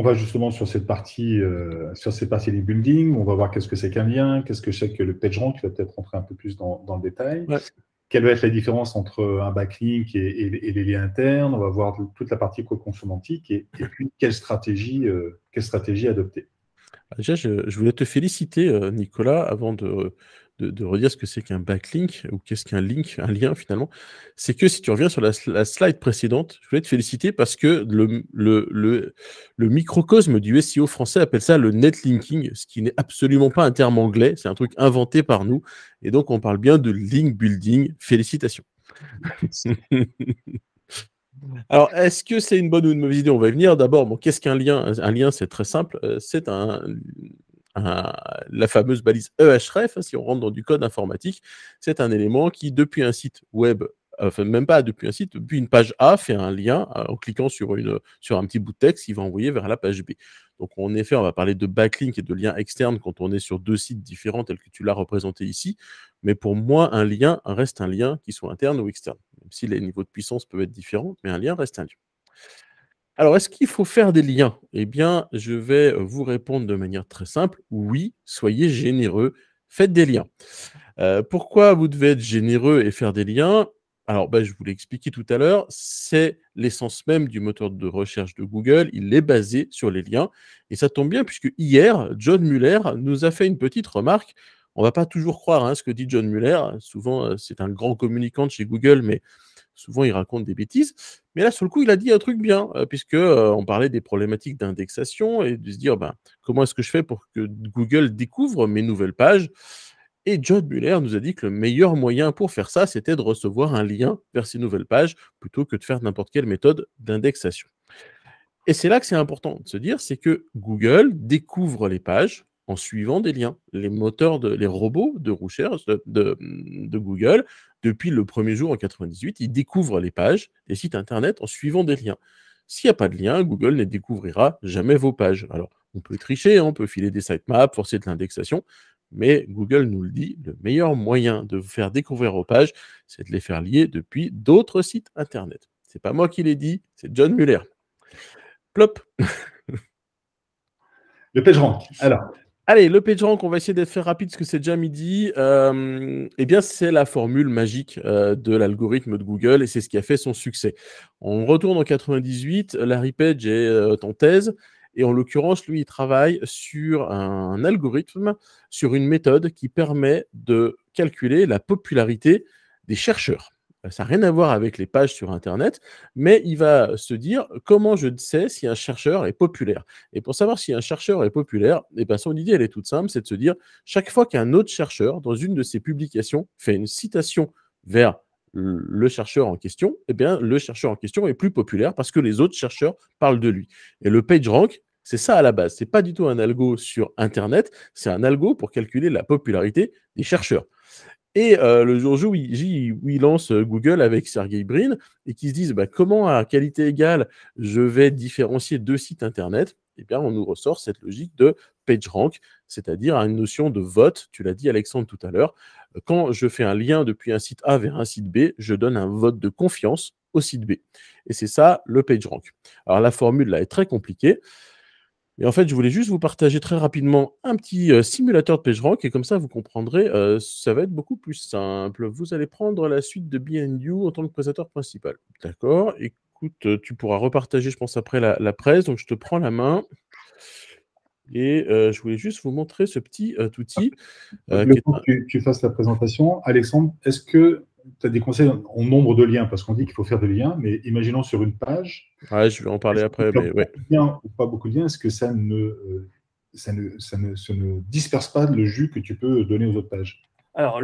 on va justement sur cette partie, euh, sur des buildings. On va voir qu'est-ce que c'est qu'un lien, qu'est-ce que c'est que le page rank. Tu vas peut-être rentrer un peu plus dans, le détail. Quelle va être la différence entre un backlink et, les liens internes On va voir toute la partie co-consommantique et, puis quelle stratégie, euh, stratégie adopter. Bah, déjà, je, voulais te féliciter, euh, Nicolas, avant de, de, redire ce que c'est qu'un backlink ou qu'est-ce qu'un link, un lien finalement, c'est que si tu reviens sur la, slide précédente, je voulais te féliciter parce que le, microcosme du SEO français appelle ça le netlinking, ce qui n'est absolument pas un terme anglais, c'est un truc inventé par nous. Et donc on parle bien de link building. Félicitations. Alors, est-ce que c'est une bonne ou une mauvaise idée On va y venir. D'abord, bon, qu'est-ce qu'un lien Un lien, c'est très simple. Euh, c'est un, la fameuse balise EHREF, hein, si on rentre dans du code informatique, c'est un élément qui, depuis un site web enfin même pas depuis un site, depuis une page A, fait un lien euh, en cliquant sur, une, sur un petit bout de texte qui va envoyer vers la page B. Donc en effet, on va parler de backlink et de lien externe quand on est sur deux sites différents tels que tu l'as représenté ici. Mais pour moi, un lien reste un lien, qui soit interne ou externe. Même si les niveaux de puissance peuvent être différents, mais un lien reste un lien. Alors, est-ce qu'il faut faire des liens Eh bien, je vais euh, vous répondre de manière très simple. Oui, soyez généreux, faites des liens. Euh, pourquoi vous devez être généreux et faire des liens alors, ben, je vous l'ai expliqué tout à l'heure, c'est l'essence même du moteur de recherche de Google. Il est basé sur les liens. Et ça tombe bien, puisque hier, John Muller nous a fait une petite remarque. On ne va pas toujours croire à hein, ce que dit John Muller. Souvent, euh, c'est un grand communicant chez Google, mais souvent il raconte des bêtises. Mais là, sur le coup, il a dit un truc bien, puisqu'on euh, puisque euh, on parlait des problématiques d'indexation et de se dire ben, comment est-ce que je fais pour que Google découvre mes nouvelles pages. Et John Muller nous a dit que le meilleur moyen pour faire ça, c'était de recevoir un lien vers ces nouvelles pages plutôt que de faire n'importe quelle méthode d'indexation. Et c'est là que c'est important de se dire, c'est que Google découvre les pages en suivant des liens. Les moteurs, de, les robots de recherche de, mmh, Google, depuis le premier jour en 98, ils découvrent les pages des sites Internet en suivant des liens. S'il n'y a pas de lien, Google ne découvrira jamais vos pages. Alors, on peut tricher, hein, on peut filer des sitemaps, forcer de l'indexation, mais Google nous le dit, le meilleur moyen de vous faire découvrir vos pages, c'est de les faire lier depuis d'autres sites Internet. C'est pas moi qui l'ai dit, c'est John Muller. Plop Le rank. Alors, Allez, le PageRank, on va essayer d'être faire rapide parce que c'est déjà midi. Euh, eh bien, c'est la formule magique euh, de l'algorithme de Google et c'est ce qui a fait son succès. On retourne en 98, Larry Page est euh, en thèse et en l'occurrence, lui, il travaille sur un algorithme, sur une méthode qui permet de calculer la popularité des chercheurs. Euh, ça n'a rien à voir avec les pages sur Internet, mais il va se dire comment je sais si un chercheur est populaire. Et pour savoir si un chercheur est populaire, et eh ben, son idée, elle est toute simple, c'est de se dire chaque fois qu'un autre chercheur, dans une de ses publications, fait une citation vers le chercheur en question, eh bien, le chercheur en question est plus populaire parce que les autres chercheurs parlent de lui. Et le Page Rank, c'est ça à la base. ce n'est pas du tout un algo sur Internet, c'est un algo pour calculer la popularité des chercheurs. Et euh, le jour où il, lance euh, Google avec Sergey Brin et qu'ils se disent bah, comment à qualité égale je vais différencier deux sites Internet, eh bien on nous ressort cette logique de PageRank, c'est-à-dire une notion de vote, tu l'as dit Alexandre tout à l'heure, quand je fais un lien depuis un site A vers un site B, je donne un vote de confiance au site B. Et c'est ça le PageRank. Alors la formule là est très compliquée. Et en fait, je voulais juste vous partager très rapidement un petit euh, simulateur de PageRank et comme ça, vous comprendrez, euh, ça va être beaucoup plus simple. Vous allez prendre la suite de BNU en tant que présentateur principal. D'accord Écoute, euh, tu pourras repartager, je pense, après la, presse. Donc, je te prends la main. Et je voulais juste vous montrer ce petit outil. Le ah, temps que tu, tu fasses la présentation. Alexandre, est-ce que tu as des conseils en nombre de liens, parce qu'on dit qu'il faut faire des liens, mais imaginons sur une page. Ouais, je vais en parler après. Mais ou pas beaucoup de liens, est-ce que ça ne, euh, ça ne, ça ne, ne, disperse pas le jus que tu peux donner aux autres pages alors,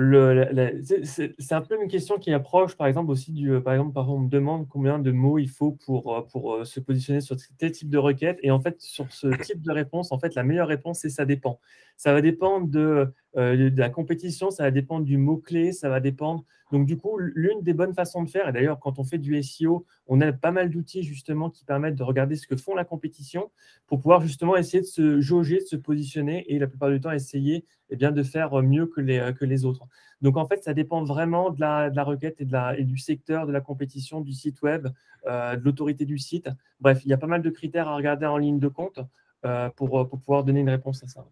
c'est un peu une question qui approche, par exemple, aussi du. Euh, par exemple, par on me demande combien de mots il faut pour, euh, pour se positionner sur tel type de requête. Et en fait, sur ce type de réponse, en fait, la meilleure réponse, c'est ça dépend. Ça va dépendre de euh, la compétition, ça va dépendre du mot-clé, ça va dépendre. Donc, du coup, l'une des bonnes façons de faire, et d'ailleurs, quand on fait du SEO, on a pas mal d'outils justement qui permettent de regarder ce que font la compétition pour pouvoir justement essayer de se jauger, de se positionner et la plupart du temps essayer eh bien, de faire mieux que les, que les autres. Donc, en fait, ça dépend vraiment de la, requête et, de la, du secteur, de la compétition, du site web, euh, de l'autorité du site. Bref, il y a pas mal de critères à regarder en ligne de compte euh, pour pouvoir donner une réponse à ça.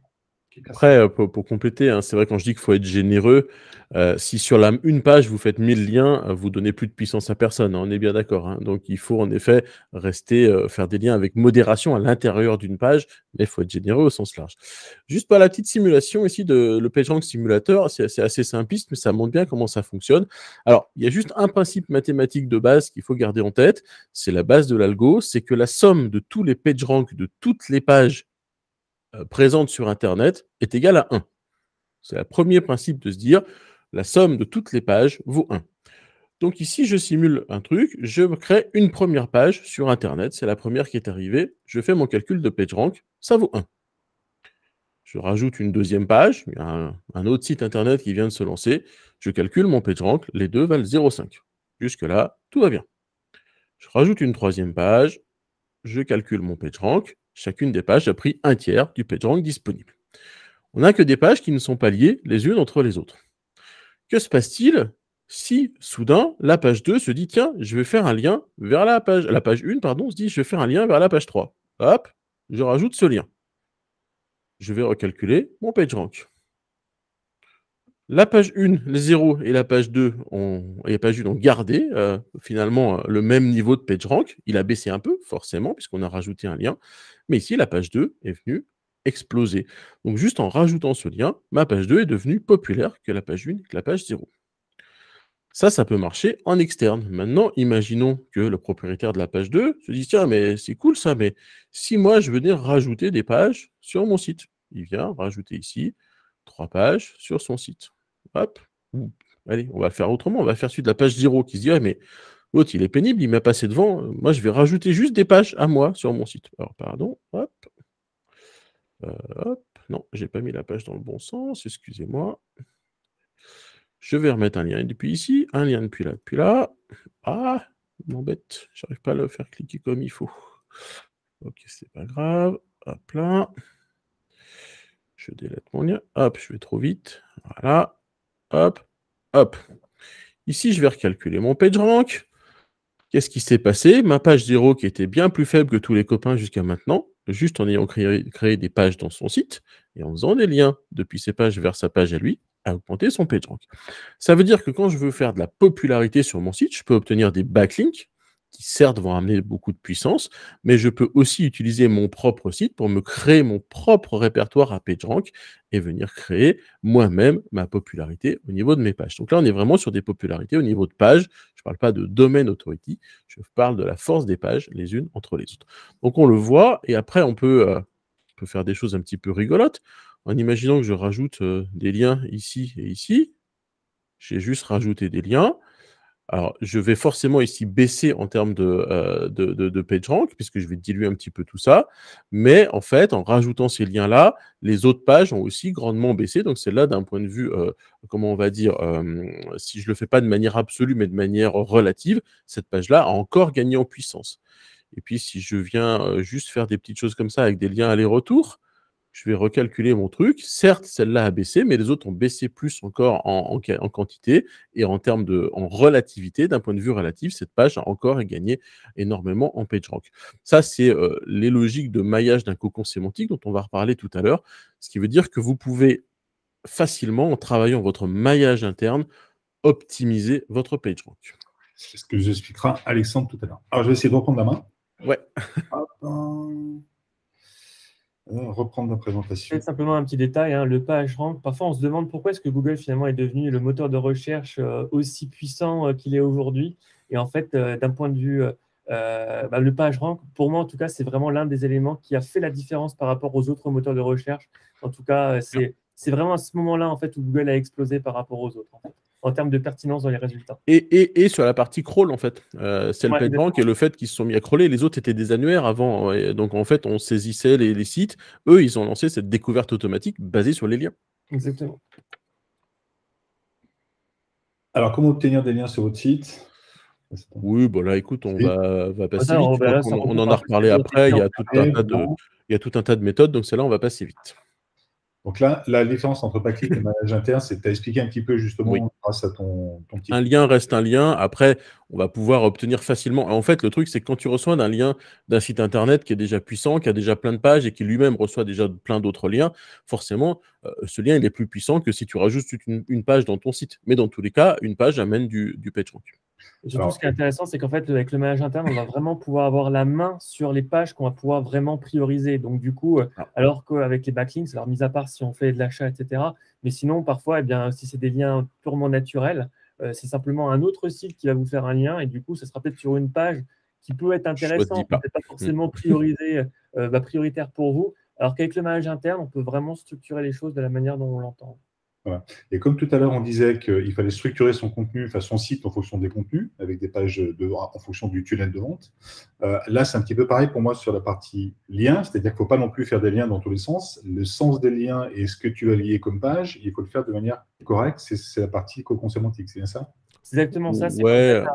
Après, euh, pour, compléter, hein, c'est vrai quand je dis qu'il faut être généreux, euh, si sur une page vous faites 1000 liens, euh, vous donnez plus de puissance à personne, hein, on est bien d'accord. Hein. donc il faut en effet rester, faire des liens avec modération à l'intérieur d'une page, mais il faut être généreux au sens large. Juste par la petite simulation ici de le PageRank Simulator, c'est assez, assez simpliste, mais ça montre bien comment ça fonctionne. Alors il y a juste un principe mathématique de base qu'il faut garder en tête, c'est la base de l'algo, c'est que la somme de tous les PageRank de toutes les pages euh, présente sur Internet est égale à 1. C'est le premier principe de se dire la somme de toutes les pages vaut 1. Donc ici, je simule un truc, je crée une première page sur Internet, c'est la première qui est arrivée, je fais mon calcul de PageRank, ça vaut 1. Je rajoute une deuxième page, il y a un, autre site Internet qui vient de se lancer, je calcule mon PageRank, les deux valent 0,5. Jusque-là, tout va bien. Je rajoute une troisième page, je calcule mon PageRank, Chacune des pages a pris un tiers du PageRank disponible. On n'a que des pages qui ne sont pas liées les unes entre les autres. Que se passe-t-il si soudain la page 2 se dit tiens, je vais faire un lien vers la page la page 1 pardon, se dit je vais faire un lien vers la page 3. Hop, je rajoute ce lien. Je vais recalculer mon PageRank. La page 1, les 0 et la page 2 ont, la page 1 ont gardé euh, finalement euh, le même niveau de page rank. Il a baissé un peu, forcément, puisqu'on a rajouté un lien. Mais ici, la page 2 est venue exploser. Donc juste en rajoutant ce lien, ma page 2 est devenue populaire que la page 1 que la page 0. Ça, ça peut marcher en externe. Maintenant, imaginons que le propriétaire de la page 2 se dise, « tiens, mais c'est cool ça, mais si moi je venais rajouter des pages sur mon site, il vient rajouter ici trois pages sur son site hop, allez, on va faire autrement, on va faire suite de la page 0 qui se dit, ah, mais l'autre, il est pénible, il m'a passé devant, euh, moi, je vais rajouter juste des pages à moi sur mon site. Alors, pardon, hop, euh, hop, non, j'ai pas mis la page dans le bon sens, excusez-moi. Je vais remettre un lien depuis ici, un lien depuis là, depuis là. Ah, m'embête, j'arrive pas à le faire cliquer comme il faut. Ok, c'est pas grave. Hop là. Je délète mon lien. Hop, je vais trop vite. Voilà. Hop, hop. Ici, je vais recalculer mon rank. Qu'est-ce qui s'est passé Ma page 0 qui était bien plus faible que tous les copains jusqu'à maintenant, juste en ayant créé, des pages dans son site et en faisant des liens depuis ses pages vers sa page à lui, a augmenté son rank. Ça veut dire que quand je veux faire de la popularité sur mon site, je peux obtenir des backlinks qui certes vont amener beaucoup de puissance, mais je peux aussi utiliser mon propre site pour me créer mon propre répertoire à PageRank et venir créer moi-même ma popularité au niveau de mes pages. Donc là, on est vraiment sur des popularités au niveau de pages. Je ne parle pas de domaine authority, je parle de la force des pages les unes entre les autres. Donc on le voit, et après, on peut, euh, faire des choses un petit peu rigolotes. En imaginant que je rajoute euh, des liens ici et ici, j'ai juste rajouté des liens. Alors, je vais forcément ici baisser en termes de, euh, de, puisque je vais diluer un petit peu tout ça. Mais en fait, en rajoutant ces liens-là, les autres pages ont aussi grandement baissé. Donc, c'est là d'un point de vue, euh, comment on va dire, euh, si je ne le fais pas de manière absolue, mais de manière relative, cette page-là a encore gagné en puissance. Et puis, si je viens euh, juste faire des petites choses comme ça avec des liens aller-retour, je vais recalculer mon truc. Certes, celle-là a baissé, mais les autres ont baissé plus encore en, en, quantité et en termes de en relativité. D'un point de vue relatif, cette page a encore gagné énormément en PageRank. Ça, c'est euh, les logiques de maillage d'un cocon sémantique dont on va reparler tout à l'heure. Ce qui veut dire que vous pouvez facilement, en travaillant votre maillage interne, optimiser votre PageRank. C'est ce que expliquera Alexandre tout à l'heure. Alors, je vais essayer de reprendre la main. Ouais. Hein reprendre la présentation. Simplement un petit détail, hein. le le rank. Parfois, on se demande pourquoi est-ce que Google finalement est devenu le moteur de recherche euh, aussi puissant euh, qu'il est aujourd'hui. Et en fait, euh, d'un point de vue, bah, le page rank, pour moi en tout cas, c'est vraiment l'un des éléments qui a fait la différence par rapport aux autres moteurs de recherche. En tout cas, c'est vraiment à ce moment-là en fait où Google a explosé par rapport aux autres en termes de pertinence dans les résultats. Et, sur la partie crawl, en fait. Euh, c'est le et le fait qu'ils se sont mis à crawler. Les autres étaient des annuaires avant. donc, en fait, on saisissait les, sites. Eux, ils ont lancé cette découverte automatique basée sur les liens. Exactement. Alors, comment obtenir des liens sur votre site oui, bon bah là, écoute, on va, passer on, en a reparlé après. Il y a, tout un tas de, il y a tout un tas de méthodes, donc celle-là, on va passer vite. Donc là, la différence entre paquet et Manage Interne, c'est que tu as expliqué un petit peu justement grâce à ton, petit... Un lien reste un lien. Après, on va pouvoir obtenir facilement. En fait, le truc, c'est que quand tu reçois un lien d'un site internet qui est déjà puissant, qui a déjà plein de pages et qui lui-même reçoit déjà plein d'autres liens, forcément, euh, ce lien, il est plus puissant que si tu rajoutes une, page dans ton site. Mais dans tous les cas, une page amène du, du PageRank. Et ce qui est intéressant, c'est qu'en fait, avec le management interne, on va vraiment pouvoir avoir la main sur les pages qu'on va pouvoir vraiment prioriser. Donc, du coup, euh, ah. alors qu'avec les backlinks, alors mis à part si on fait de l'achat, etc. Mais sinon, parfois, eh bien, si c'est des liens purement naturels, euh, c'est simplement un autre site qui va vous faire un lien. Et du coup, ce sera peut-être sur une page qui peut être intéressante, peut-être pas hmm. forcément euh, bah, prioritaire pour vous. Alors qu'avec le manage interne, on peut vraiment structurer les choses de la manière dont on l'entend. Et comme tout à l'heure, on disait qu'il fallait structurer son contenu, enfin son site en fonction des contenus, avec des pages de, en fonction du tunnel de vente. Euh, là, c'est un petit peu pareil pour moi sur la partie lien, c'est-à-dire qu'il ne faut pas non plus faire des liens dans tous les sens. Le sens des liens et ce que tu vas lier comme page, il faut le faire de manière correcte. C'est la partie cocon sémantique, c'est bien ça C'est exactement ça. La,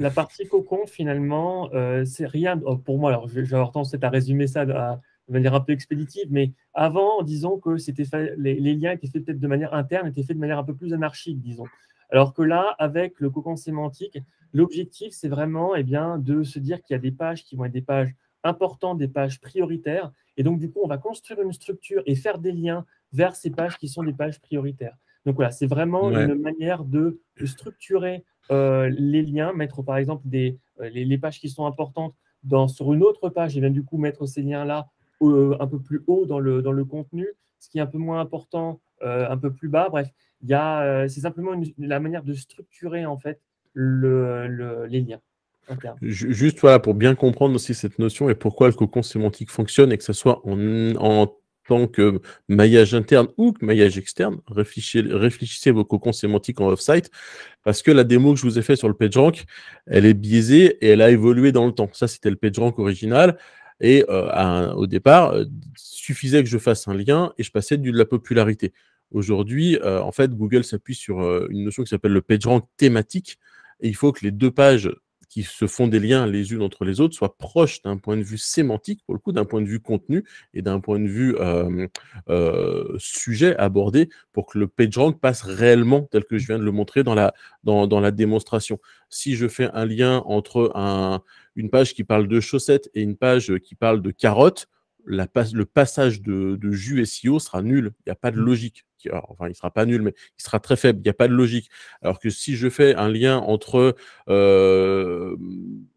la, partie cocon, finalement, euh, c'est rien. Oh, pour moi, alors, je vais avoir tendance à résumer ça à de manière un peu expéditive, mais avant, disons que c'était les, liens étaient faits peut-être de manière interne, étaient faits de manière un peu plus anarchique, disons. Alors que là, avec le cocon sémantique, l'objectif, c'est vraiment eh bien, de se dire qu'il y a des pages qui vont être des pages importantes, des pages prioritaires. Et donc, du coup, on va construire une structure et faire des liens vers ces pages qui sont des pages prioritaires. Donc voilà, c'est vraiment une manière de, structurer euh, les liens, mettre par exemple des, euh, les, pages qui sont importantes dans, sur une autre page et bien du coup mettre ces liens-là un peu plus haut dans le, dans le contenu, ce qui est un peu moins important, euh, un peu plus bas. Bref, il euh, c'est simplement la manière de structurer en fait le, les liens. Juste pour bien comprendre aussi cette notion et pourquoi le cocon sémantique fonctionne et que ce soit en, tant que maillage interne ou maillage externe, réfléchissez, réfléchissez vos cocons sémantiques en off-site, parce que la démo que je vous ai fait sur le PageRank, elle est biaisée et elle a évolué dans le temps. Ça, c'était le PageRank original. Et euh, au départ, il euh, suffisait que je fasse un lien et je passais de la popularité. Aujourd'hui, euh, en fait, Google s'appuie sur une notion qui s'appelle le PageRank thématique. Et il faut que les deux pages qui se font des liens les unes entre les autres soient proches d'un point de vue sémantique, pour le coup, d'un point de vue contenu et d'un point de vue sujet abordé pour que le PageRank passe réellement tel que je viens de le montrer dans la, dans la démonstration. Si je fais un lien entre un, une page qui parle de chaussettes et une page euh, qui parle de carottes, le passage de, jus SEO sera nul. Il n'y a pas de mm. logique. enfin, il ne sera pas nul, mais il sera très faible. Il n'y a pas de logique. Alors que si je fais un lien entre euh,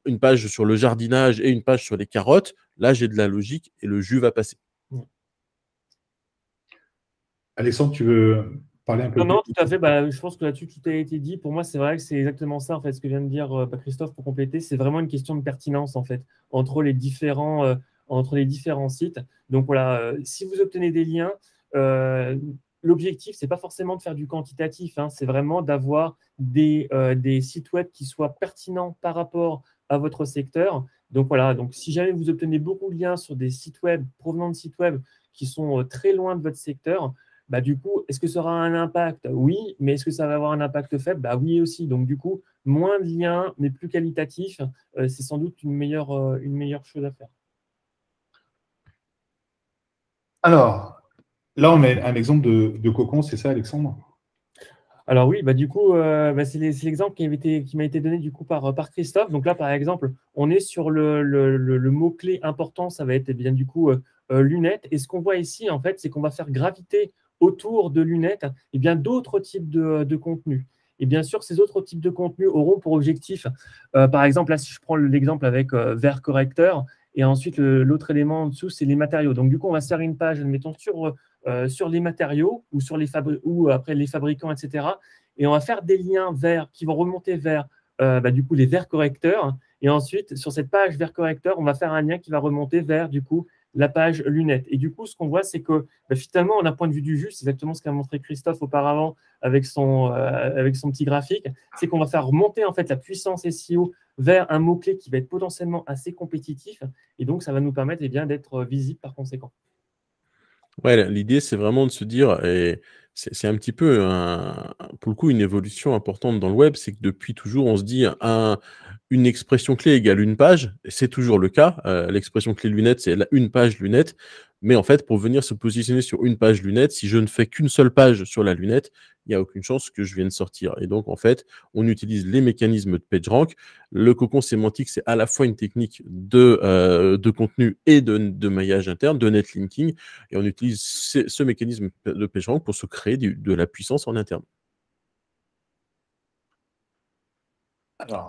une page sur le jardinage et une page sur les carottes, là, j'ai de la logique et le jus va passer. Mm. Alexandre, tu veux non, tout à fait. Bah, je pense que là-dessus, tout a été dit. Pour moi, c'est vrai que c'est exactement ça, en fait, ce que vient de dire euh, Christophe pour compléter. C'est vraiment une question de pertinence, en fait, entre les différents, euh, entre les différents sites. Donc voilà, euh, si vous obtenez des liens, l'objectif, ce n'est pas forcément de faire du quantitatif, hein. c'est vraiment d'avoir des, sites web qui soient pertinents par rapport à votre secteur. Donc voilà, donc si jamais vous obtenez beaucoup de liens sur des sites web, provenant de sites web qui sont très loin de votre secteur, bah, du coup, est-ce que ça aura un impact Oui, mais est-ce que ça va avoir un impact faible bah, Oui aussi. Donc, du coup, moins de liens, mais plus qualitatif, euh, c'est sans doute une meilleure, euh, une meilleure chose à faire. Alors, là, on met un exemple de, cocon, c'est ça, Alexandre alors oui, bah du coup, euh, bah, c'est l'exemple qui, m'a été, donné du coup par, par, Christophe. Donc là, par exemple, on est sur le, mot-clé important, ça va être eh bien du coup lunettes. Et ce qu'on voit ici, en fait, c'est qu'on va faire graviter autour de lunettes, et eh bien d'autres types de, de contenus. Et bien sûr, ces autres types de contenus auront pour objectif, euh, par exemple, là, si je prends l'exemple avec euh, verre correcteur, et ensuite l'autre élément en dessous, c'est les matériaux. Donc, du coup, on va se faire une page, admettons, sur, euh, sur les matériaux ou, sur les ou après les fabricants, etc. Et on va faire des liens vers qui vont remonter vers, euh, bah, du coup, les verres correcteurs. Et ensuite, sur cette page vert correcteur, on va faire un lien qui va remonter vers, du coup, la page lunette Et du coup, ce qu'on voit, c'est que bah, finalement, d'un point de vue du juste, c'est exactement ce qu'a montré Christophe auparavant avec son, euh, avec son petit graphique, c'est qu'on va faire remonter en fait la puissance SEO vers un mot-clé qui va être potentiellement assez compétitif. Et donc, ça va nous permettre et eh bien, d'être euh, visible par conséquent. Ouais, l'idée, c'est vraiment de se dire, et c'est un petit peu, un, pour le coup, une évolution importante dans le web, c'est que depuis toujours, on se dit, un, une expression clé égale une page, c'est toujours le cas. Euh, l'expression clé lunette, c'est une page lunette. Mais en fait, pour venir se positionner sur une page lunette, si je ne fais qu'une seule page sur la lunette, il n'y a aucune chance que je vienne sortir. Et donc, en fait, on utilise les mécanismes de PageRank. Le cocon sémantique, c'est à la fois une technique de, euh, de contenu et de, maillage interne, de netlinking. Et on utilise ce, mécanisme de PageRank pour se créer de la puissance en interne.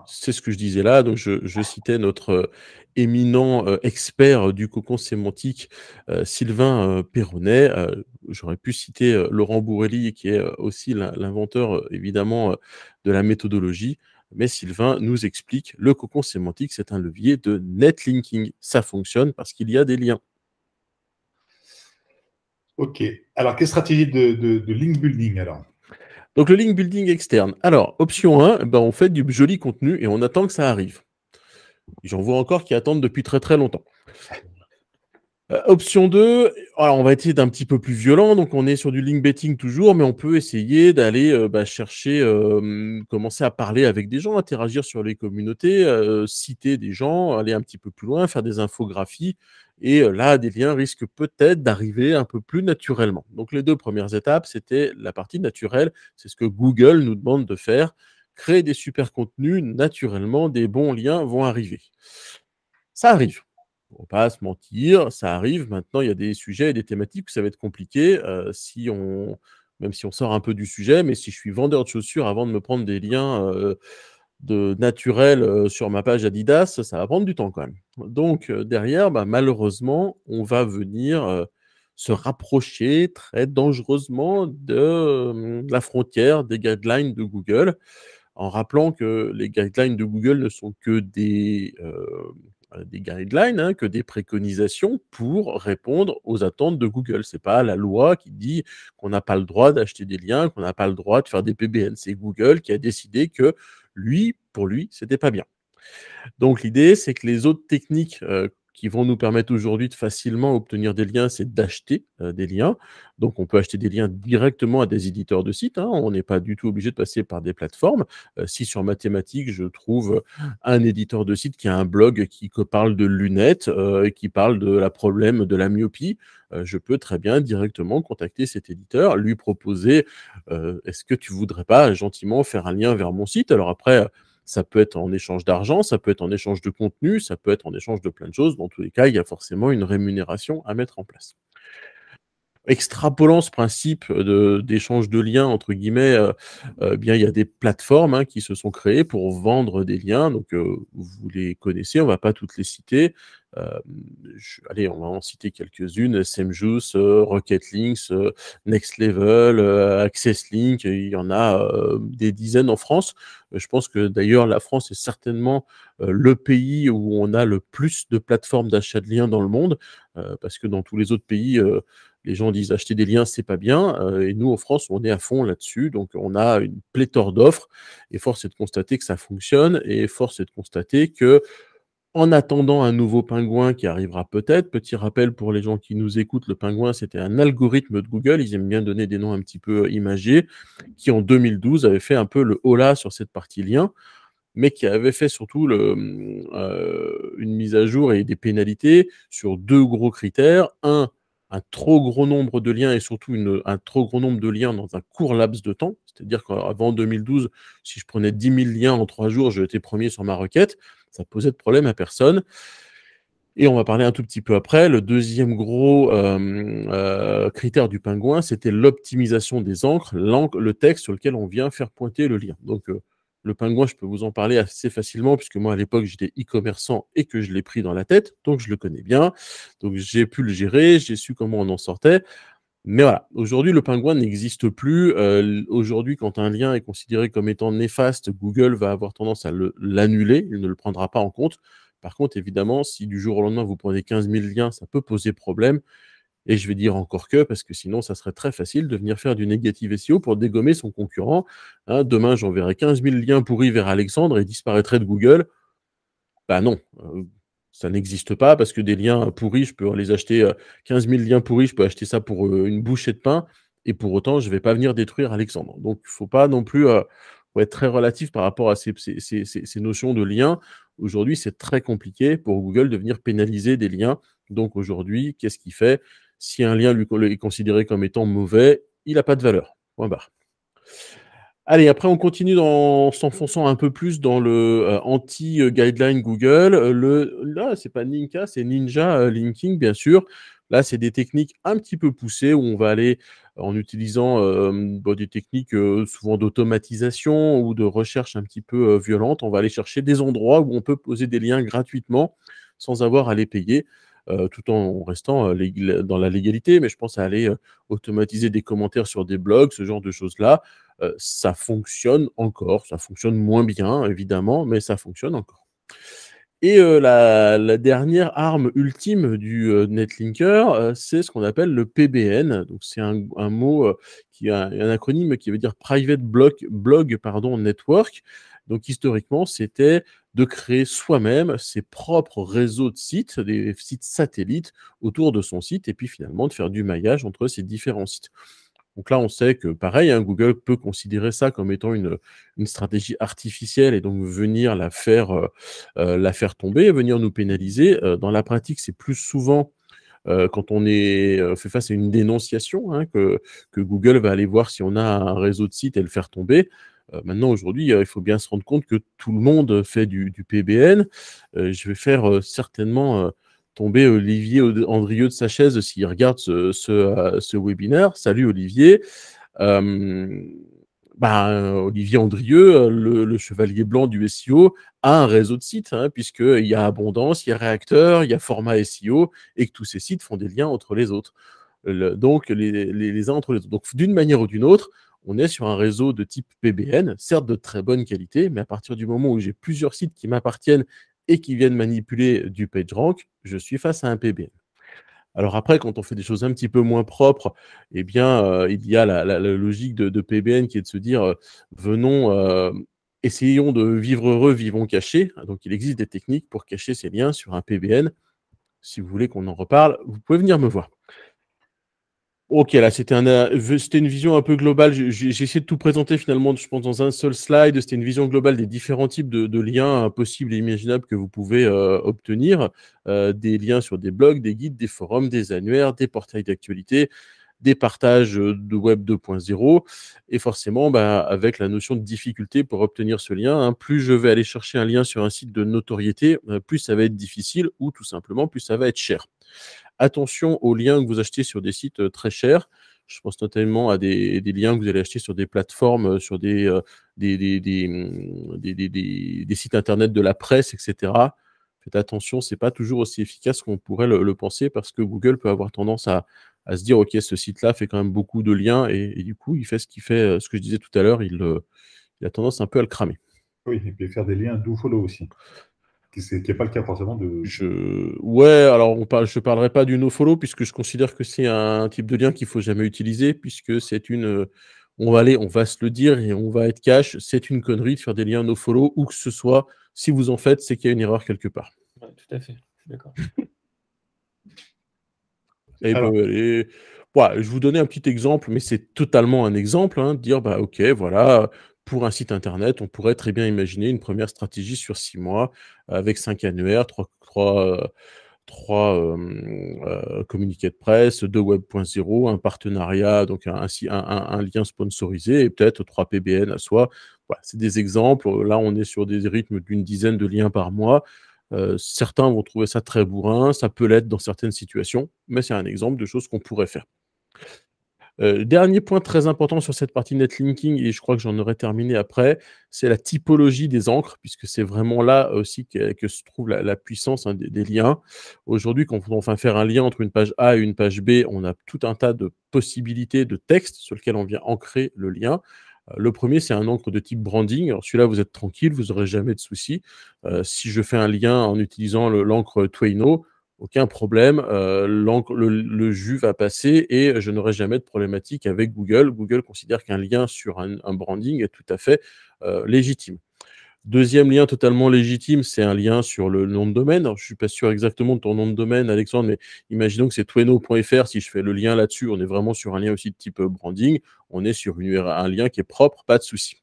C'est ce que je disais là. Donc, je, citais notre euh, éminent euh, expert du cocon sémantique, euh, Sylvain Perronnet. J'aurais pu citer Laurent Bourrelli, qui est aussi l'inventeur, évidemment, de la méthodologie. Mais Sylvain nous explique le cocon sémantique, c'est un levier de net linking. Ça fonctionne parce qu'il y a des liens. Ok. Alors, quelle stratégie de, de link building alors donc le link building externe. Alors, option 1, eh ben, on fait du joli contenu et on attend que ça arrive. J'en vois encore qui attendent depuis très très longtemps. Euh, option 2, on va essayer d'un petit peu plus violent, donc on est sur du link betting toujours, mais on peut essayer d'aller euh, bah, chercher, commencer à parler avec des gens, interagir sur les communautés, euh, citer des gens, aller un petit peu plus loin, faire des infographies, et là des liens risquent peut-être d'arriver un peu plus naturellement. Donc les deux premières étapes, c'était la partie naturelle, c'est ce que Google nous demande de faire, créer des super contenus, naturellement des bons liens vont arriver. Ça arrive on ne va pas se mentir, ça arrive. Maintenant, il y a des sujets et des thématiques où ça va être compliqué. si on, même si on sort un peu du sujet, mais si je suis vendeur de chaussures avant de me prendre des liens de naturels sur ma page Adidas, ça va prendre du temps quand même. Donc derrière, bah, malheureusement, on va venir se rapprocher très dangereusement de la frontière des guidelines de Google, en rappelant que les guidelines de Google ne sont que des euh, des guidelines hein, que des préconisations pour répondre aux attentes de Google. C'est pas la loi qui dit qu'on n'a pas le droit d'acheter des liens, qu'on n'a pas le droit de faire des PBN. C'est Google qui a décidé que lui, pour lui, c'était pas bien. Donc l'idée, c'est que les autres techniques euh, qui vont nous permettre aujourd'hui de facilement obtenir des liens, c'est d'acheter euh, des liens. Donc, on peut acheter des liens directement à des éditeurs de sites. Hein. On n'est pas du tout obligé de passer par des plateformes. Euh, si sur mathématiques, je trouve un éditeur de site qui a un blog qui parle de lunettes, euh, et qui parle de la problème de la myopie, je peux très bien directement contacter cet éditeur, lui proposer est-ce que tu voudrais pas gentiment faire un lien vers mon site Alors après, ça peut être en échange d'argent, ça peut être en échange de contenu, ça peut être en échange de plein de choses. Dans tous les cas, il y a forcément une rémunération à mettre en place extrapolant ce principe d'échange de, liens, entre guillemets, euh, euh, eh bien, il y a des plateformes hein, qui se sont créées pour vendre des liens. Donc, euh, vous les connaissez, on ne va pas toutes les citer. allez, on va en citer quelques-unes. Semjuice, Rocketlinks, Links, Next Level, Access Link, il y en a des dizaines en France. Je pense que d'ailleurs, la France est certainement le pays où on a le plus de plateformes d'achat de liens dans le monde, parce que dans tous les autres pays, les gens disent acheter des liens, c'est pas bien. Euh, et nous, en France, on est à fond là-dessus. Donc, on a une pléthore d'offres. Et force est de constater que ça fonctionne. Et force est de constater que, en attendant un nouveau pingouin qui arrivera peut-être, petit rappel pour les gens qui nous écoutent, le pingouin, c'était un algorithme de Google. Ils aiment bien donner des noms un petit peu euh, imagés, qui en 2012 avait fait un peu le hola sur cette partie lien mais qui avait fait surtout euh, une mise à jour et des pénalités sur deux gros critères. Un, un trop gros nombre de liens et surtout une, un trop gros nombre de liens dans un court laps de temps. C'est-à-dire qu'avant 2012, si je prenais 10 000 liens en trois jours, j'étais premier sur ma requête. Ça posait de problème à personne. Et on va parler un tout petit peu après. Le deuxième gros euh, euh, critère du pingouin, c'était l'optimisation des encres, le texte sur lequel on vient faire pointer le lien. Donc, euh, le pingouin, je peux vous en parler assez facilement, puisque moi, à l'époque, j'étais e-commerçant et que je l'ai pris dans la tête, donc je le connais bien. Donc j'ai pu le gérer, j'ai su comment on en sortait. Mais voilà, aujourd'hui, le pingouin n'existe plus. Euh, aujourd'hui, quand un lien est considéré comme étant néfaste, Google va avoir tendance à l'annuler, il ne le prendra pas en compte. Par contre, évidemment, si du jour au lendemain, vous prenez 15 000 liens, ça peut poser problème. Et je vais dire encore que, parce que sinon, ça serait très facile de venir faire du négatif SEO pour dégommer son concurrent. Hein, demain, j'enverrai 15 000 liens pourris vers Alexandre et il disparaîtrait de Google. Ben non, euh, ça n'existe pas parce que des liens pourris, je peux les acheter, 15 euh, 000 liens pourris, je peux acheter ça pour euh, une bouchée de pain. Et pour autant, je ne vais pas venir détruire Alexandre. Donc, il ne faut pas non plus être très relatif par rapport à ces, ces notions de liens. Aujourd'hui, c'est très compliqué pour Google de venir pénaliser des liens. Donc aujourd'hui, qu'est-ce qu'il fait si un lien lui, est considéré comme étant mauvais, il n'a pas de valeur. Point barre. Allez, après, on continue en s'enfonçant un peu plus dans le euh, anti-guideline Google. Euh, le, là, c'est pas Ninka, c'est Ninja euh, Linking, bien sûr. Là, c'est des techniques un petit peu poussées où on va aller en utilisant des techniques souvent d'automatisation ou de recherche un petit peu violente. On va aller chercher des endroits où on peut poser des liens gratuitement sans avoir à les payer. Euh, tout en restant euh, dans la légalité. Mais je pense à aller euh, automatiser des commentaires sur des blogs, ce genre de choses-là. ça fonctionne encore, ça fonctionne moins bien, évidemment, mais ça fonctionne encore. Et la, dernière arme ultime du netlinker, c'est ce qu'on appelle le PBN. Donc c'est un, mot qui a un acronyme qui veut dire Private Block, Blog pardon, Network. Donc historiquement, c'était de créer soi-même ses propres réseaux de sites, des sites satellites autour de son site, et puis finalement de faire du maillage entre ces différents sites. Donc là, on sait que pareil, hein, Google peut considérer ça comme étant une, stratégie artificielle et donc venir la faire, euh, euh, la faire tomber, venir nous pénaliser. Euh, dans la pratique, c'est plus souvent quand on est fait face à une dénonciation hein, que, que Google va aller voir si on a un réseau de sites et le faire tomber. Euh, maintenant, aujourd'hui, euh, il faut bien se rendre compte que tout le monde fait du, PBN. Euh, je vais faire certainement tomber Olivier Andrieux de sa chaise s'il regarde ce, webinaire. Salut Olivier. Bah, Olivier Andrieux, le, chevalier blanc du SEO, a un réseau de sites, hein, puisqu'il y a Abondance, il y a Réacteur, il y a Format SEO, et que tous ces sites font des liens entre les autres. donc, les, les, uns entre les autres. Donc, d'une manière ou d'une autre, on est sur un réseau de type PBN, certes de très bonne qualité, mais à partir du moment où j'ai plusieurs sites qui m'appartiennent et qui viennent manipuler du PageRank, je suis face à un PBN. Alors après, quand on fait des choses un petit peu moins propres, eh bien, euh, il y a la, logique de, PBN qui est de se dire, euh, venons, euh, essayons de vivre heureux, vivons cachés. Donc, il existe des techniques pour cacher ces liens sur un PBN. Si vous voulez qu'on en reparle, vous pouvez venir me voir. Ok, là, euh, c'était une vision un peu globale. J'ai essayé de tout présenter finalement, je pense, dans un seul slide. C'était une vision globale des différents types de, liens possibles et imaginables que vous pouvez euh, obtenir. Euh, des liens sur des blogs, des guides, des forums, des annuaires, des portails d'actualité, des partages de Web 2.0. Et forcément, bah, avec la notion de difficulté pour obtenir ce lien, hein, plus je vais aller chercher un lien sur un site de notoriété, plus ça va être difficile ou tout simplement, plus ça va être cher. Attention aux liens que vous achetez sur des sites euh, très chers. Je pense notamment à des, liens que vous allez acheter sur des plateformes, sur des, sites internet de la presse, etc. Faites attention, ce n'est pas toujours aussi efficace qu'on pourrait le, penser parce que Google peut avoir tendance à, se dire Ok, ce site-là fait quand même beaucoup de liens et, du coup, il fait ce qu'il fait, euh, ce que je disais tout à l'heure, euh, il, a tendance un peu à le cramer. Oui, et puis faire des liens d'où follow aussi. Ce n'est pas le cas forcément de. Je... Ouais, alors on parle, je ne parlerai pas du nofollow puisque je considère que c'est un type de lien qu'il ne faut jamais utiliser puisque c'est une. Euh, on va aller, on va se le dire et on va être cash. C'est une connerie de faire des liens nofollow ou que ce soit. Si vous en faites, c'est qu'il y a une erreur quelque part. tout à fait, d'accord. Eh ben, et alors... je vous donnais un petit exemple, mais c'est totalement un exemple, hein, de dire bah ok, voilà, pour un site internet, on pourrait très bien imaginer une première stratégie sur six mois avec cinq annuaires, trois, euh, euh, euh, communiqués de presse, deux web.0, un partenariat, donc un, un, lien sponsorisé et peut-être trois PBN à soi. Voilà, c'est des exemples. Là, on est sur des rythmes d'une dizaine de liens par mois. certains vont trouver ça très bourrin, ça peut l'être dans certaines situations, mais c'est un exemple de choses qu'on pourrait faire. Euh, dernier point très important sur cette partie netlinking, et je crois que j'en aurai terminé après, c'est la typologie des encres, puisque c'est vraiment là aussi que, se trouve la, puissance hein, des, liens. Aujourd'hui, quand on enfin faire un lien entre une page A et une page B, on a tout un tas de possibilités de texte sur lequel on vient ancrer le lien. Euh, le premier, c'est un encre de type branding. Celui-là, vous êtes tranquille, vous n'aurez jamais de soucis. Euh, si je fais un lien en utilisant l'encre Twaino, aucun problème, euh, le, jus va passer et je n'aurai jamais de problématique avec Google. Google considère qu'un lien sur un, branding est tout à fait euh, légitime. Deuxième lien totalement légitime, c'est un lien sur le nom de domaine. je ne suis pas sûr exactement de ton nom de domaine, Alexandre, mais imaginons que c'est tweno.fr. Si je fais le lien là-dessus, on est vraiment sur un lien aussi de type branding. On est sur une, un lien qui est propre, pas de souci.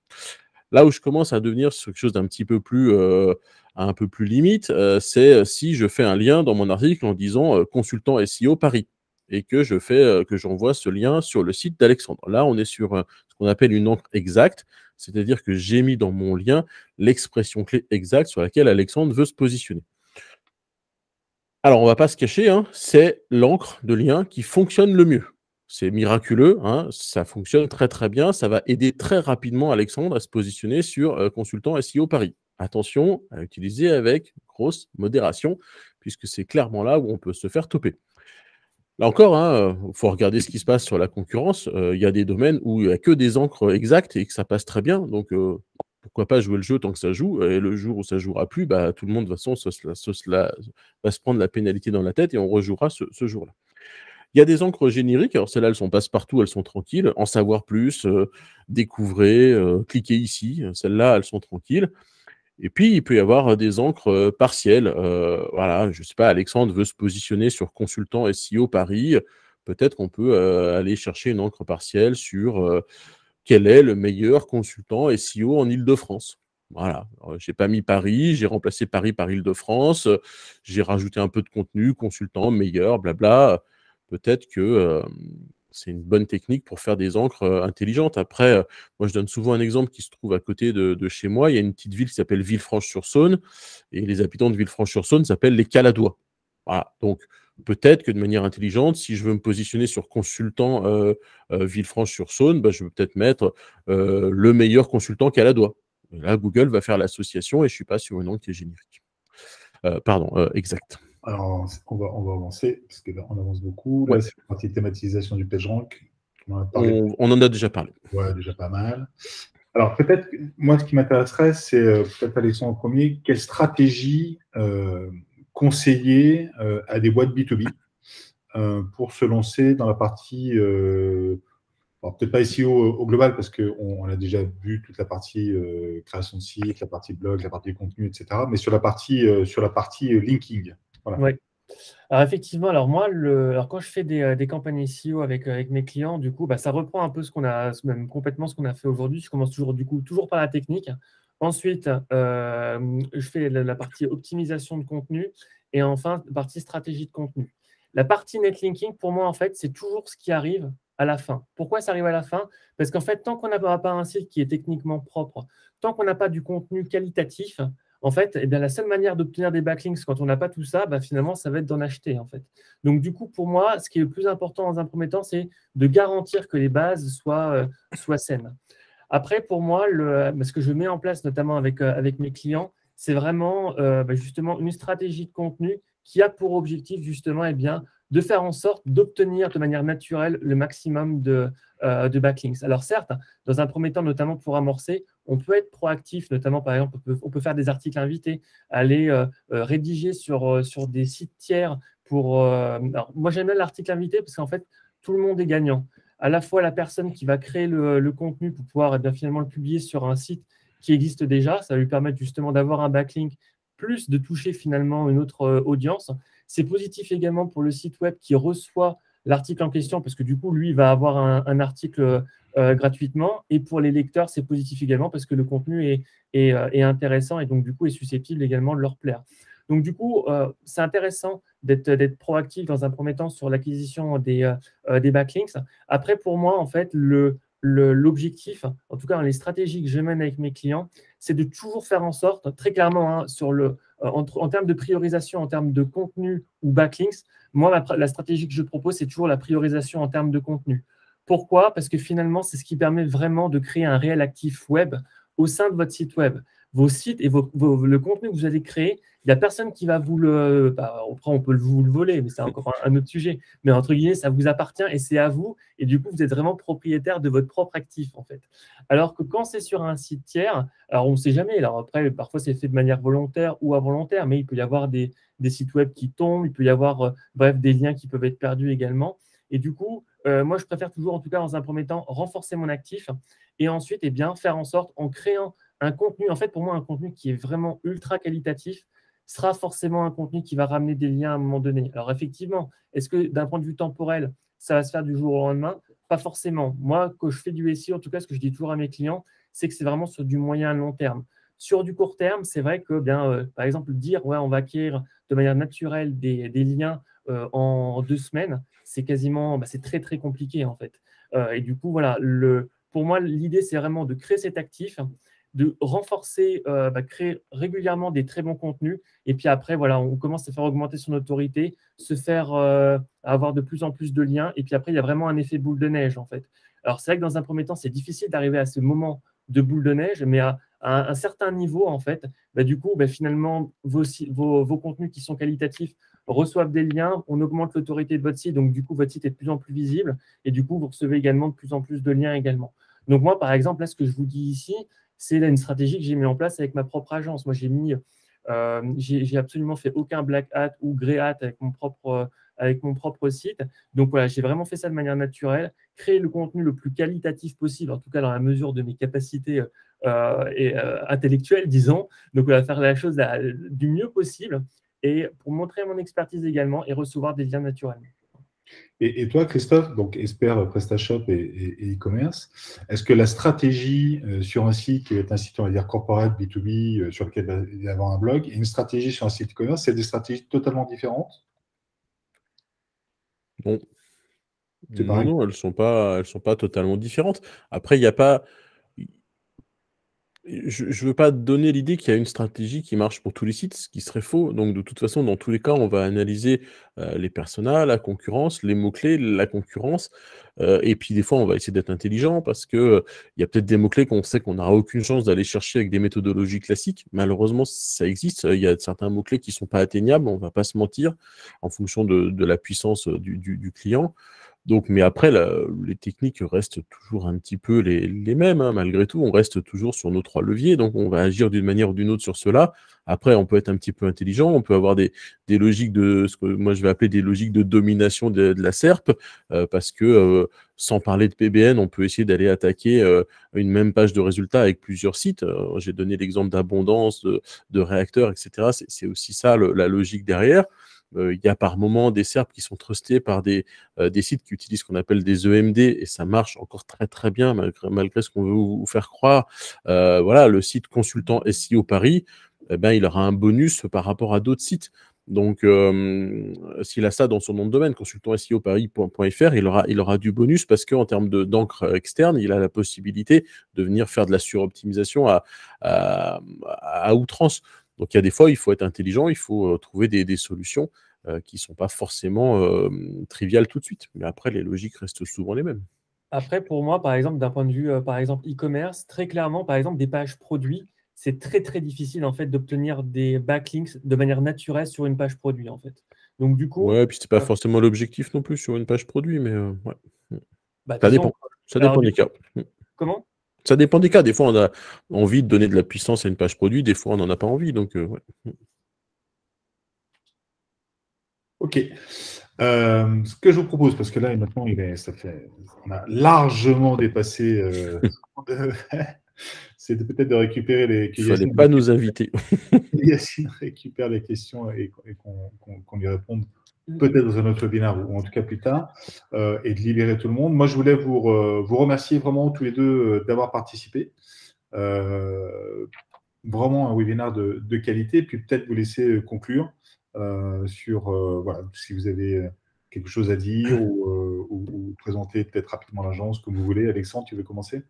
Là où je commence à devenir quelque chose d'un petit peu plus, euh, un peu plus limite, euh, c'est euh, si je fais un lien dans mon article en disant consultant SEO Paris et que je fais, que j'envoie ce lien sur le site d'Alexandre. Là, on est sur ce qu'on appelle une encre exacte, c'est-à-dire que j'ai mis dans mon lien l'expression clé exacte sur laquelle Alexandre veut se positionner. Alors, on ne va pas se cacher, hein, c'est l'encre de lien qui fonctionne le mieux c'est miraculeux, hein, ça fonctionne très très bien, ça va aider très rapidement Alexandre à se positionner sur euh, consultant SEO Paris. Attention à utiliser avec grosse modération, puisque c'est clairement là où on peut se faire toper. Là encore, il hein, euh, faut regarder ce qui se passe sur la concurrence. Euh, il y a des domaines où il n'y a que des encres exactes et que ça passe très bien. Donc, pourquoi pas jouer le jeu tant que ça joue Et le jour où ça jouera plus, bah, tout le monde, va se prendre la pénalité dans la tête et on rejouera ce jour-là. Il y a des encres génériques, alors celles-là, elles sont passe-partout, elles sont tranquilles. En savoir plus, euh, découvrez, euh, cliquez ici, celles-là, elles sont tranquilles. Et puis, il peut y avoir euh, des encres partielles. voilà, je ne sais pas, Alexandre veut se positionner sur consultant SEO Paris. Peut-être qu'on peut, aller chercher une encre partielle sur quel est le meilleur consultant SEO en Ile-de-France. Voilà, j'ai pas mis Paris, j'ai remplacé Paris par Île-de-France, j'ai rajouté un peu de contenu, consultant, meilleur, blabla peut-être que euh, c'est une bonne technique pour faire des encres euh, intelligentes. Après, euh, moi, je donne souvent un exemple qui se trouve à côté de, chez moi. Il y a une petite ville qui s'appelle Villefranche-sur-Saône, et les habitants de Villefranche-sur-Saône s'appellent les Caladois. Donc, peut-être que de manière intelligente, si je veux me positionner sur consultant Villefranche-sur-Saône, ben, je vais peut-être mettre le meilleur consultant Caladois. là, Google va faire l'association et je ne suis pas sur une encre qui est générique. pardon, exact. Alors, on va, avancer, parce que on avance beaucoup. c'est la partie thématisation du PageRank. On, en on, en a déjà parlé. Ouais, déjà pas mal. Alors, peut-être, moi, ce qui m'intéresserait, c'est euh, peut-être Alexandre en premier, quelle stratégie euh, conseiller euh, à des boîtes B2B pour se lancer dans la partie, peut-être pas ici e au global, parce qu'on a déjà vu toute la partie création de site, la partie blog, la partie contenu, etc., mais sur la partie, sur la partie linking. Alors effectivement, alors moi, le, alors quand je fais des, euh, campagnes SEO avec, euh, avec mes clients, du coup, bah, ça reprend un peu ce qu'on a, même complètement ce qu'on a fait aujourd'hui. Je commence toujours, du coup, toujours par la technique. Ensuite, euh, je fais la, partie optimisation de contenu et enfin la partie stratégie de contenu. La partie netlinking, pour moi, en fait, c'est toujours ce qui arrive à la fin. Pourquoi ça arrive à la fin Parce qu'en fait, tant qu'on n'a pas un site qui est techniquement propre, tant qu'on n'a pas du contenu qualitatif, en fait, eh bien, la seule manière d'obtenir des backlinks quand on n'a pas tout ça, bah, finalement, ça va être d'en acheter. En fait. Donc, du coup, pour moi, ce qui est le plus important dans un premier temps, c'est de garantir que les bases soient, euh, saines. Après, pour moi, ce que je mets en place, notamment avec, euh, mes clients, c'est vraiment euh, bah, justement une stratégie de contenu qui a pour objectif justement eh bien, de faire en sorte d'obtenir de manière naturelle le maximum de, de backlinks. Alors certes, dans un premier temps, notamment pour amorcer, on peut être proactif, notamment par exemple, on peut, faire des articles invités, aller euh, euh, rédiger sur, euh, sur des sites tiers pour... moi, j'aime bien l'article invité parce qu'en fait, tout le monde est gagnant. À la fois la personne qui va créer le, contenu pour pouvoir eh finalement le publier sur un site qui existe déjà, ça va lui permettre justement d'avoir un backlink, plus de toucher finalement une autre audience. C'est positif également pour le site web qui reçoit l'article en question, parce que du coup, lui, il va avoir un, article euh, gratuitement. Et pour les lecteurs, c'est positif également, parce que le contenu euh, est, intéressant et donc, du coup, est susceptible également de leur plaire. Donc, du coup, euh, c'est intéressant d'être proactif dans un premier temps sur l'acquisition des, des backlinks. Après, pour moi, en fait, le, l'objectif, en tout cas les stratégies que je mène avec mes clients, c'est de toujours faire en sorte, très clairement hein, sur le, euh, en, termes de priorisation, en termes de contenu ou backlinks, moi, la, la stratégie que je propose, c'est toujours la priorisation en termes de contenu. Pourquoi Parce que finalement, c'est ce qui permet vraiment de créer un réel actif web au sein de votre site web vos sites et le contenu que vous allez créer, il n'y a personne qui va vous le. Bah, après, on peut vous le voler, mais c'est encore un, autre sujet. Mais entre guillemets, ça vous appartient et c'est à vous. Et du coup, vous êtes vraiment propriétaire de votre propre actif, en fait. Alors que quand c'est sur un site tiers, alors on ne sait jamais. Alors après, parfois, c'est fait de manière volontaire ou involontaire, mais il peut y avoir des, sites web qui tombent, il peut y avoir, euh, bref, des liens qui peuvent être perdus également. Et du coup, euh, moi, je préfère toujours, en tout cas, dans un premier temps, renforcer mon actif et ensuite, eh bien, faire en sorte, en créant un contenu, en fait, pour moi, un contenu qui est vraiment ultra qualitatif sera forcément un contenu qui va ramener des liens à un moment donné. Alors, effectivement, est-ce que d'un point de vue temporel, ça va se faire du jour au lendemain Pas forcément. Moi, quand je fais du SEO, en tout cas, ce que je dis toujours à mes clients, c'est que c'est vraiment sur du moyen à long terme. Sur du court terme, c'est vrai que, bien, euh, par exemple, dire, ouais, on va acquérir de manière naturelle des, liens euh, en deux semaines, c'est quasiment, bah, c'est très, très compliqué, en fait. Euh, et du coup, voilà, le, pour moi, l'idée, c'est vraiment de créer cet actif, de renforcer, euh, bah, créer régulièrement des très bons contenus. Et puis après, voilà, on commence à faire augmenter son autorité, se faire euh, avoir de plus en plus de liens. Et puis après, il y a vraiment un effet boule de neige, en fait. Alors, c'est vrai que dans un premier temps, c'est difficile d'arriver à ce moment de boule de neige, mais à, un certain niveau, en fait, bah, du coup, bah, finalement, vos, vos, vos contenus qui sont qualitatifs reçoivent des liens, on augmente l'autorité de votre site, donc du coup, votre site est de plus en plus visible, et du coup, vous recevez également de plus en plus de liens également. Donc moi, par exemple, là, ce que je vous dis ici, c'est une stratégie que j'ai mis en place avec ma propre agence. Moi, j'ai mis, euh, j'ai absolument fait aucun black hat ou grey hat avec mon propre, avec mon propre site. Donc voilà, j'ai vraiment fait ça de manière naturelle, créer le contenu le plus qualitatif possible, en tout cas dans la mesure de mes capacités euh, et, euh, intellectuelles, disons. Donc va faire la chose du mieux possible et pour montrer mon expertise également et recevoir des liens naturels. Et, toi, Christophe, donc expert PrestaShop et e-commerce, e commerce est ce que la stratégie euh, sur un site qui est un site, on va dire, corporate, B2B, euh, sur lequel il y avoir un blog, et une stratégie sur un site e-commerce, c'est des stratégies totalement différentes Non. Non, elles ne sont, pas, elles sont pas totalement différentes. Après, il n'y a pas je ne veux pas donner l'idée qu'il y a une stratégie qui marche pour tous les sites, ce qui serait faux. Donc, de toute façon, dans tous les cas, on va analyser euh, les personas, la concurrence, les mots-clés, la concurrence. Euh, et puis, des fois, on va essayer d'être intelligent parce qu'il euh, y a peut-être des mots-clés qu'on sait qu'on n'aura aucune chance d'aller chercher avec des méthodologies classiques. Malheureusement, ça existe. Il y a certains mots-clés qui ne sont pas atteignables, on ne va pas se mentir, en fonction de, la puissance du client. Donc, mais après, les techniques restent toujours un petit peu les, mêmes. Hein. malgré tout, on reste toujours sur nos trois leviers. Donc, on va agir d'une manière ou d'une autre sur cela. Après, on peut être un petit peu intelligent. On peut avoir des, logiques de ce que moi je vais appeler des logiques de domination de, la SERP, euh, parce que euh, sans parler de PBN, on peut essayer d'aller attaquer euh, une même page de résultats avec plusieurs sites. J'ai donné l'exemple d'abondance, de, réacteurs, etc. C'est aussi ça la logique derrière. Euh, il y a par moment des SERPs qui sont trustés par des, euh, des sites qui utilisent ce qu'on appelle des EMD et ça marche encore très très bien malgré, malgré ce qu'on veut vous faire croire. Euh, voilà, le site consultant SEO Paris, eh ben, il aura un bonus par rapport à d'autres sites. Donc, s'il a ça dans son nom de domaine, consultant SEO Paris.fr, il aura, il aura du bonus parce qu'en termes d'encre externe, il a la possibilité de venir faire de la suroptimisation à, à outrance. Donc il y a des fois, il faut être intelligent, il faut euh, trouver des, solutions euh, qui ne sont pas forcément euh, triviales tout de suite. Mais après, les logiques restent souvent les mêmes. Après, pour moi, par exemple, d'un point de vue, par exemple, e-commerce, très clairement, par exemple, des pages produits, c'est très très difficile en fait d'obtenir des backlinks de manière naturelle sur une page produit en fait. Donc du coup. Ouais, et puis c'est pas forcément l'objectif non plus sur une page produit, mais bah, ça dépend. ça dépend des cas. Mm. Comment ça dépend des cas. Des fois, on a envie de donner de la puissance à une page produit, des fois, on n'en a pas envie. Donc, euh, Ok. Euh, ce que je vous propose, parce que là, maintenant, on a largement dépassé. Euh, c'est peut-être de récupérer les. Il ne pas nous inviter. Yacine récupère les questions et, qu'on y réponde Mm. peut-être dans un autre webinaire ou en tout cas plus tard, euh, et de libérer tout le monde. Moi, je voulais vous, vous remercier vraiment tous les deux euh, d'avoir participé. Euh, vraiment un webinaire de, qualité, puis peut-être vous laisser conclure sur voilà, si vous avez quelque chose à dire ou, présenter peut-être rapidement l'agence que vous voulez. Alexandre, tu veux commencer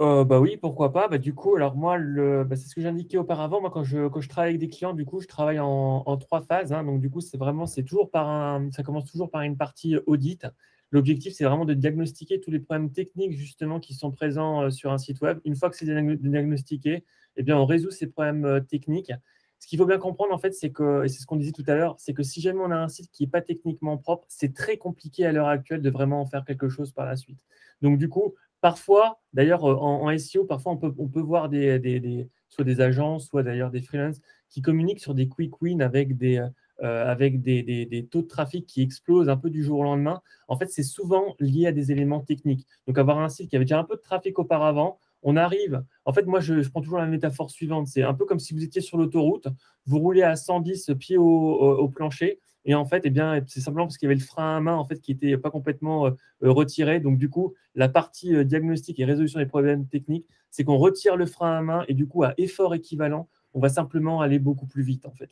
euh, bah oui, pourquoi pas. Bah, du coup, alors moi, le, bah, c'est ce que j'indiquais auparavant. Moi, quand je, quand je travaille avec des clients, du coup, je travaille en, en trois phases. Hein. donc, du coup, c'est vraiment, c'est toujours par un, ça commence toujours par une partie euh, audit. L'objectif, c'est vraiment de diagnostiquer tous les problèmes techniques justement qui sont présents euh, sur un site web. Une fois que c'est diagnostiqué, et eh bien, on résout ces problèmes techniques. Ce qu'il faut bien comprendre, en fait, c'est que, et c'est ce qu'on disait tout à l'heure, c'est que si jamais on a un site qui n'est pas techniquement propre, c'est très compliqué à l'heure actuelle de vraiment en faire quelque chose par la suite. Donc, du coup, Parfois, d'ailleurs, euh, en, SEO, parfois, on peut, voir soit des agences, soit d'ailleurs des freelances qui communiquent sur des quick wins avec euh, euh, des, taux de trafic qui explosent un peu du jour au lendemain. En fait, c'est souvent lié à des éléments techniques. Donc, avoir un site qui avait déjà un peu de trafic auparavant, on arrive. En fait, moi, je, prends toujours la métaphore suivante. C'est un peu comme si vous étiez sur l'autoroute, vous roulez à 110 pieds au plancher. Et en fait, eh bien, c'est simplement parce qu'il y avait le frein à main en fait, qui n'était pas complètement euh, euh, retiré. Donc, du coup, la partie euh, diagnostic et résolution des problèmes techniques, c'est qu'on retire le frein à main et du coup, à effort équivalent, on va simplement aller beaucoup plus vite. En fait,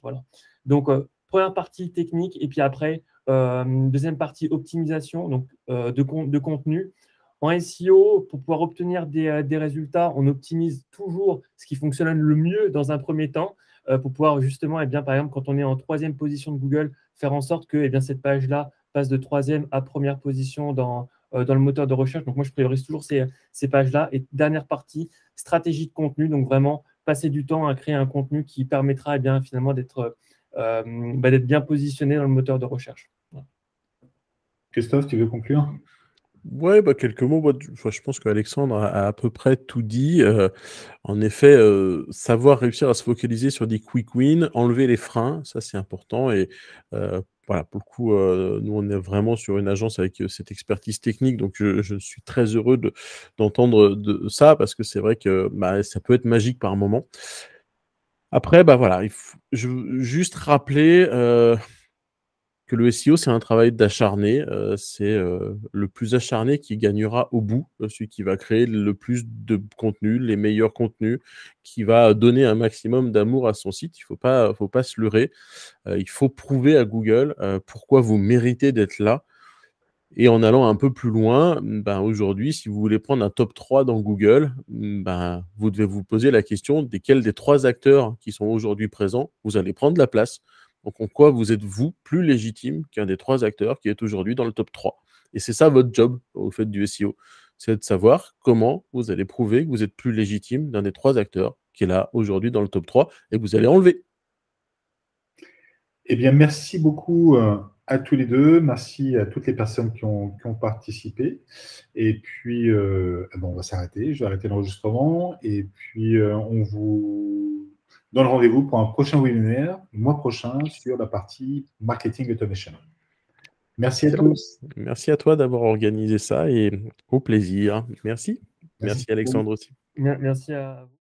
Donc, première partie technique et puis après, deuxième partie optimisation donc, de, de, contenu. En SEO, pour pouvoir obtenir des, résultats, on optimise toujours ce qui fonctionne le mieux dans un premier temps. Euh, pour pouvoir justement, eh bien, par exemple, quand on est en troisième position de Google, faire en sorte que eh bien, cette page-là passe de troisième à première position dans, euh, dans le moteur de recherche. Donc moi, je priorise toujours ces, pages-là. Et dernière partie, stratégie de contenu. Donc vraiment, passer du temps à créer un contenu qui permettra eh bien, finalement euh, bah, d'être bien positionné dans le moteur de recherche. Christophe, tu veux conclure Ouais, bah, quelques mots. Bah, je pense qu'Alexandre a, a, à peu près tout dit. Euh, en effet, euh, savoir réussir à se focaliser sur des quick wins, enlever les freins, ça c'est important. Et euh, voilà, pour le coup, nous, on est vraiment sur une agence avec cette expertise technique. Donc, je, suis très heureux d'entendre ça parce que c'est vrai que bah, ça peut être magique par moment. Après, bah, voilà, juste rappeler que le SEO, c'est un travail d'acharné. Euh, c'est euh, le plus acharné qui gagnera au bout, euh, celui qui va créer le plus de contenu, les meilleurs contenus, qui va donner un maximum d'amour à son site. Il ne faut pas, faut pas se leurrer. il faut prouver à Google pourquoi vous méritez d'être là. Et en allant un peu plus loin, ben, aujourd'hui, si vous voulez prendre un top 3 dans Google, ben vous devez vous poser la question desquels des trois acteurs qui sont aujourd'hui présents vous allez prendre la place. Donc en quoi vous êtes, vous, plus légitime qu'un des trois acteurs qui est aujourd'hui dans le top 3. Et c'est ça votre job au fait du SEO. C'est de savoir comment vous allez prouver que vous êtes plus légitime d'un des trois acteurs qui est là aujourd'hui dans le top 3 et que vous allez enlever. Eh bien, merci beaucoup euh, à tous les deux. Merci à toutes les personnes qui ont, participé. Et puis, euh, eh ben, on va s'arrêter. Je vais arrêter l'enregistrement. Et puis, euh, on vous le rendez-vous pour un prochain webinaire le mois prochain sur la partie marketing automation. Merci à tous. Merci à toi d'avoir organisé ça et au plaisir. Merci. Merci, Merci Alexandre aussi. Merci à vous.